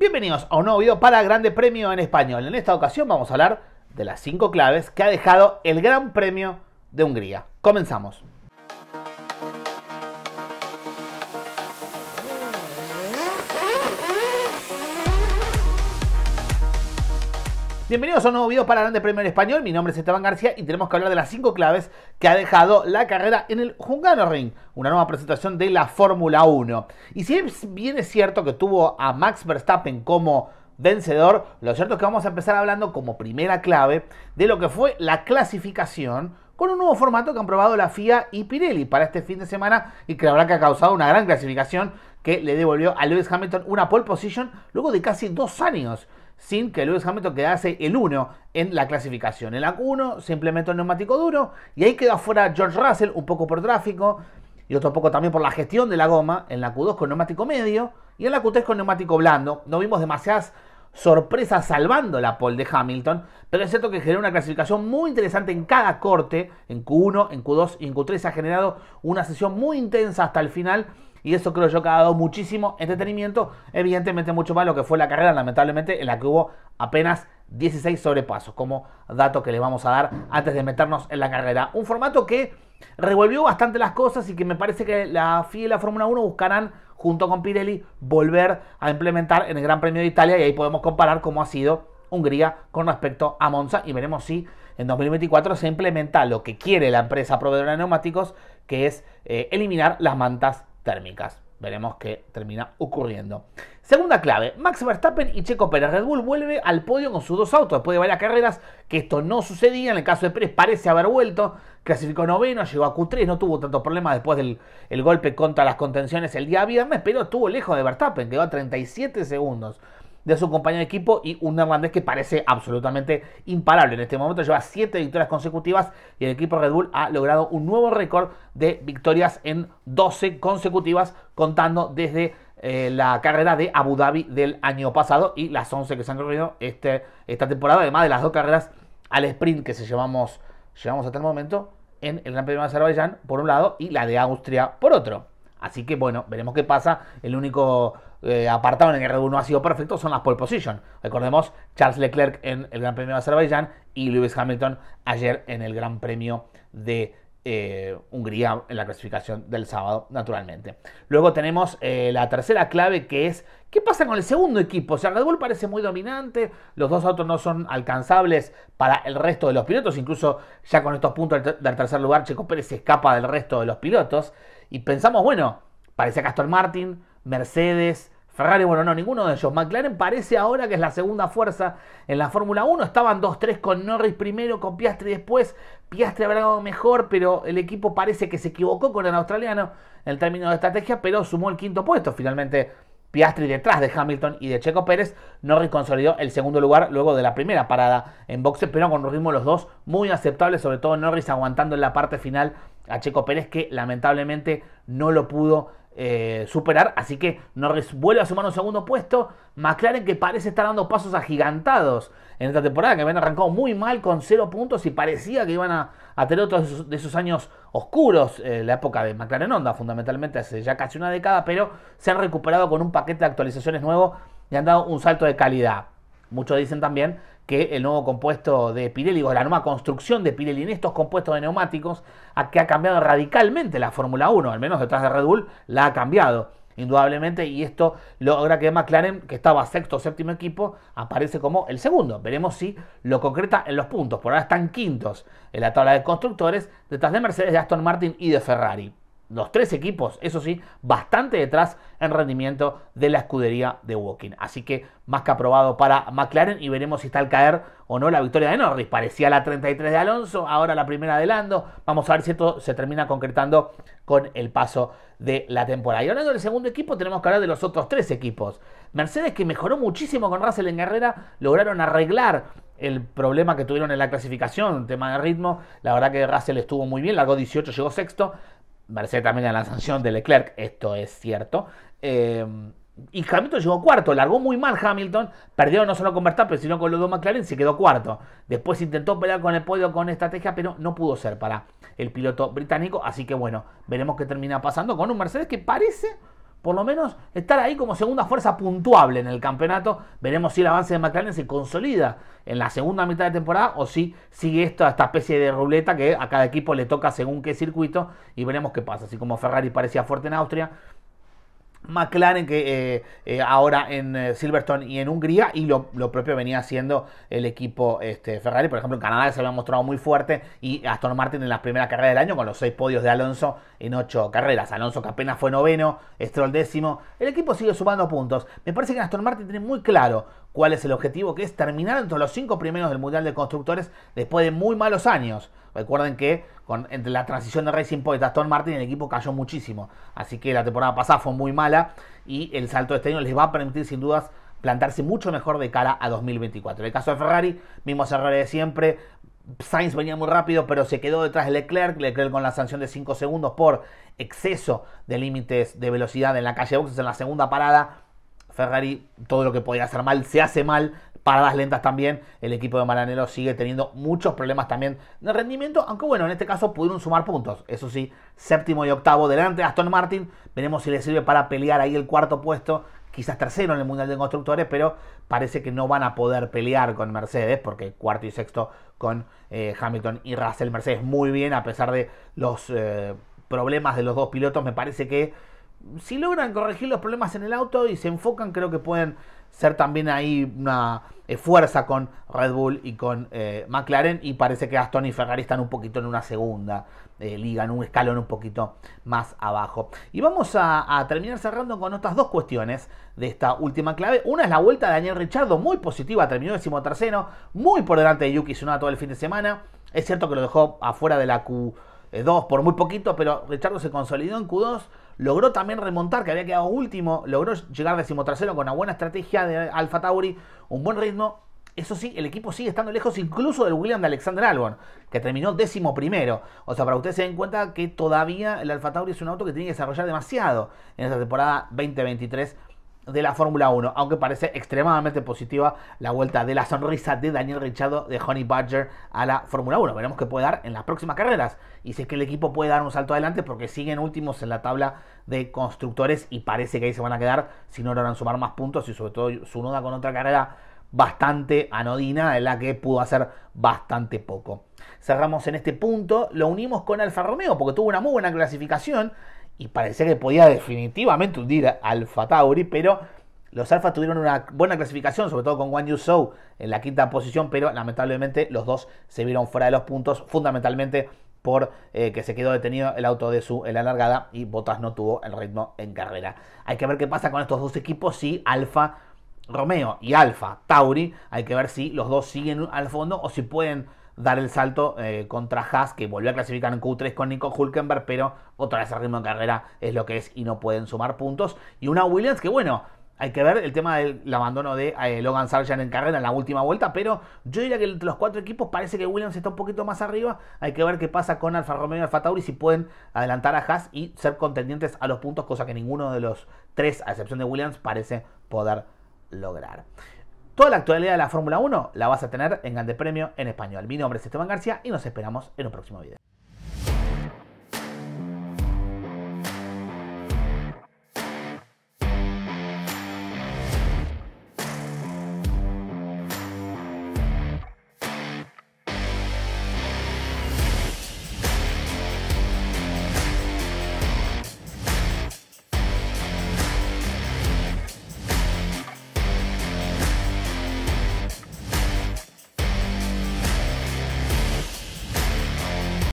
Bienvenidos a un nuevo video para Grande Premio en Español. En esta ocasión vamos a hablar de las 5 claves que ha dejado el Gran Premio de Hungría. Comenzamos. Bienvenidos a un nuevo video para Grande Premio en Español. Mi nombre es Esteban García y tenemos que hablar de las cinco claves que ha dejado la carrera en el Ring una nueva presentación de la Fórmula 1. Y si bien es cierto que tuvo a Max Verstappen como vencedor, lo cierto es que vamos a empezar hablando como primera clave de lo que fue la clasificación con un nuevo formato que han probado la FIA y Pirelli para este fin de semana y que la verdad que ha causado una gran clasificación que le devolvió a Lewis Hamilton una pole position luego de casi dos años sin que Lewis Hamilton quedase el 1 en la clasificación. En la Q1 simplemente implementó neumático duro y ahí quedó afuera George Russell, un poco por tráfico y otro poco también por la gestión de la goma, en la Q2 con neumático medio y en la Q3 con neumático blando. No vimos demasiadas sorpresas salvando la pole de Hamilton, pero es cierto que generó una clasificación muy interesante en cada corte, en Q1, en Q2 y en Q3 se ha generado una sesión muy intensa hasta el final y eso creo yo que ha dado muchísimo entretenimiento, evidentemente mucho más lo que fue la carrera, lamentablemente, en la que hubo apenas 16 sobrepasos, como dato que les vamos a dar antes de meternos en la carrera. Un formato que revolvió bastante las cosas y que me parece que la FIA e y la Fórmula 1 buscarán, junto con Pirelli, volver a implementar en el Gran Premio de Italia y ahí podemos comparar cómo ha sido Hungría con respecto a Monza y veremos si en 2024 se implementa lo que quiere la empresa proveedora de neumáticos, que es eh, eliminar las mantas térmicas. Veremos qué termina ocurriendo. Segunda clave, Max Verstappen y Checo Pérez. Red Bull vuelve al podio con sus dos autos después de varias carreras, que esto no sucedía. En el caso de Pérez parece haber vuelto, clasificó noveno, llegó a Q3, no tuvo tantos problemas después del golpe contra las contenciones el día viernes, pero estuvo lejos de Verstappen, quedó a 37 segundos de su compañero de equipo y un neerlandés que parece absolutamente imparable. En este momento lleva 7 victorias consecutivas y el equipo Red Bull ha logrado un nuevo récord de victorias en 12 consecutivas, contando desde eh, la carrera de Abu Dhabi del año pasado y las 11 que se han corrido este, esta temporada, además de las dos carreras al sprint que se llevamos, llevamos hasta el momento en el Gran Premio de Azerbaiyán por un lado y la de Austria por otro. Así que bueno, veremos qué pasa. El único eh, apartaron en Bull no ha sido perfecto son las pole position. Recordemos Charles Leclerc en el Gran Premio de Azerbaiyán y Lewis Hamilton ayer en el Gran Premio de eh, Hungría en la clasificación del sábado, naturalmente. Luego tenemos eh, la tercera clave que es qué pasa con el segundo equipo. O sea, Red Bull parece muy dominante, los dos autos no son alcanzables para el resto de los pilotos, incluso ya con estos puntos del, tercer lugar, Checo Pérez se escapa del resto de los pilotos. Y pensamos, bueno, parece Castor Martin, Mercedes, Ferrari, bueno, no, ninguno de ellos. McLaren parece ahora que es la segunda fuerza en la Fórmula 1. Estaban 2-3 con Norris primero, con Piastri después. Piastri habrá dado mejor, pero el equipo parece que se equivocó con el australiano en el término de estrategia, pero sumó el quinto puesto. Finalmente, Piastri detrás de Hamilton y de Checo Pérez. Norris consolidó el segundo lugar luego de la primera parada en boxe, pero con un ritmo los dos muy aceptables sobre todo Norris aguantando en la parte final a Checo Pérez, que lamentablemente no lo pudo eh, superar. Así que no vuelve a sumar un segundo puesto. McLaren que parece estar dando pasos agigantados en esta temporada, que habían arrancado muy mal con cero puntos y parecía que iban a, tener otros de esos, años oscuros, eh, la época de McLaren Honda, fundamentalmente hace ya casi una década, pero se han recuperado con un paquete de actualizaciones nuevo y han dado un salto de calidad. Muchos dicen también que el nuevo compuesto de Pirelli o la nueva construcción de Pirelli en estos compuestos de neumáticos a que ha cambiado radicalmente la Fórmula 1, al menos detrás de Red Bull, la ha cambiado indudablemente, y esto logra que McLaren, que estaba sexto o séptimo equipo, aparece como el segundo. Veremos si lo concreta en los puntos. Por ahora están quintos en la tabla de constructores, detrás de Mercedes, de Aston Martin y de Ferrari los tres equipos, eso sí, bastante detrás en rendimiento de la escudería de walking, Así que más que aprobado para McLaren y veremos si está al caer o no la victoria de Norris. Parecía la 33 de Alonso, ahora la primera de Lando. Vamos a ver si esto se termina concretando con el paso de la temporada. Y hablando del segundo equipo, tenemos que hablar de los otros tres equipos. Mercedes que mejoró muchísimo con Russell en carrera, lograron arreglar el problema que tuvieron en la clasificación, tema de ritmo. La verdad que Russell estuvo muy bien, largó 18, llegó sexto. Mercedes también a la sanción de Leclerc, esto es cierto. Eh, y Hamilton llegó cuarto, largó muy mal Hamilton, perdió no solo con Verstappen, sino con los dos McLaren, se quedó cuarto. Después intentó pelear con el podio con estrategia, pero no pudo ser para el piloto británico. Así que bueno, veremos qué termina pasando con un Mercedes que parece por lo menos estar ahí como segunda fuerza puntuable en el campeonato. Veremos si el avance de McLaren se consolida en la segunda mitad de temporada o si sigue esto, esta especie de ruleta que a cada equipo le toca según qué circuito y veremos qué pasa. Así como Ferrari parecía fuerte en Austria, McLaren que eh, eh, ahora en eh, Silverstone y en Hungría y lo, propio venía haciendo el equipo este, Ferrari, por ejemplo en Canadá se había mostrado muy fuerte y Aston Martin en las primeras carreras del año con los seis podios de Alonso en ocho carreras, Alonso que apenas fue noveno, Stroll décimo, el equipo sigue sumando puntos, me parece que Aston Martin tiene muy claro cuál es el objetivo, que es terminar entre los cinco primeros del Mundial de Constructores después de muy malos años. Recuerden que entre la transición de Racing Point a Aston Martin el equipo cayó muchísimo, así que la temporada pasada fue muy mala y el salto de este año les va a permitir sin dudas plantarse mucho mejor de cara a 2024. En el caso de Ferrari, mismos errores de siempre, Sainz venía muy rápido, pero se quedó detrás de Leclerc. Leclerc con la sanción de 5 segundos por exceso de límites de velocidad en la calle boxes en la segunda parada. Ferrari todo lo que podía hacer mal se hace mal. Paradas lentas también. El equipo de Maranello sigue teniendo muchos problemas también de rendimiento. Aunque bueno, en este caso pudieron sumar puntos. Eso sí, séptimo y octavo delante. Aston Martin. Veremos si le sirve para pelear ahí el cuarto puesto. Quizás tercero en el Mundial de Constructores. Pero parece que no van a poder pelear con Mercedes. Porque cuarto y sexto con eh, Hamilton y Russell. Mercedes muy bien a pesar de los eh, problemas de los dos pilotos. Me parece que si logran corregir los problemas en el auto y se enfocan, creo que pueden ser también ahí una eh, fuerza con Red Bull y con eh, McLaren. Y parece que Aston y Ferrari están un poquito en una segunda eh, liga, en un escalón un poquito más abajo. Y vamos a, terminar cerrando con otras dos cuestiones de esta última clave. Una es la vuelta de Daniel Richardo, muy positiva, terminó tercero muy por delante de Yuki Tsunoda todo el fin de semana. Es cierto que lo dejó afuera de la Q2 por muy poquito, pero Richardo se consolidó en Q2. Logró también remontar, que había quedado último. Logró llegar decimotercero con una buena estrategia de Alfa Tauri, un buen ritmo. Eso sí, el equipo sigue estando lejos incluso del William de Alexander Albon, que terminó décimo primero. O sea, para ustedes se den cuenta que todavía el Alfa Tauri es un auto que tiene que desarrollar demasiado en esta temporada 2023 de la Fórmula 1, aunque parece extremadamente positiva la vuelta de la sonrisa de Daniel Richardo de Honey Badger a la Fórmula 1. Veremos qué puede dar en las próximas carreras y si es que el equipo puede dar un salto adelante porque siguen últimos en la tabla de constructores y parece que ahí se van a quedar si no logran sumar más puntos y sobre todo su nuda con otra carrera bastante anodina en la que pudo hacer bastante poco. Cerramos en este punto, lo unimos con Alfa Romeo porque tuvo una muy buena clasificación y parecía que podía definitivamente hundir Alfa Tauri, pero los Alfas tuvieron una buena clasificación, sobre todo con Juan Yu Zhou en la quinta posición, pero lamentablemente los dos se vieron fuera de los puntos, fundamentalmente por eh, que se quedó detenido el auto de su en la largada y Bottas no tuvo el ritmo en carrera. Hay que ver qué pasa con estos dos equipos si Alfa Romeo y Alfa Tauri, hay que ver si los dos siguen al fondo o si pueden dar el salto eh, contra Haas, que volvió a clasificar en Q3 con Nico Hulkenberg, pero otra vez el ritmo de carrera es lo que es y no pueden sumar puntos. Y una Williams que, bueno, hay que ver el tema del abandono de eh, Logan Sargent en carrera en la última vuelta, pero yo diría que entre los cuatro equipos parece que Williams está un poquito más arriba. Hay que ver qué pasa con Alfa Romeo y Alfa Tauri si pueden adelantar a Haas y ser contendientes a los puntos, cosa que ninguno de los tres, a excepción de Williams, parece poder lograr. Toda la actualidad de la Fórmula 1 la vas a tener en Grande Premio en Español. Mi nombre es Esteban García y nos esperamos en un próximo video.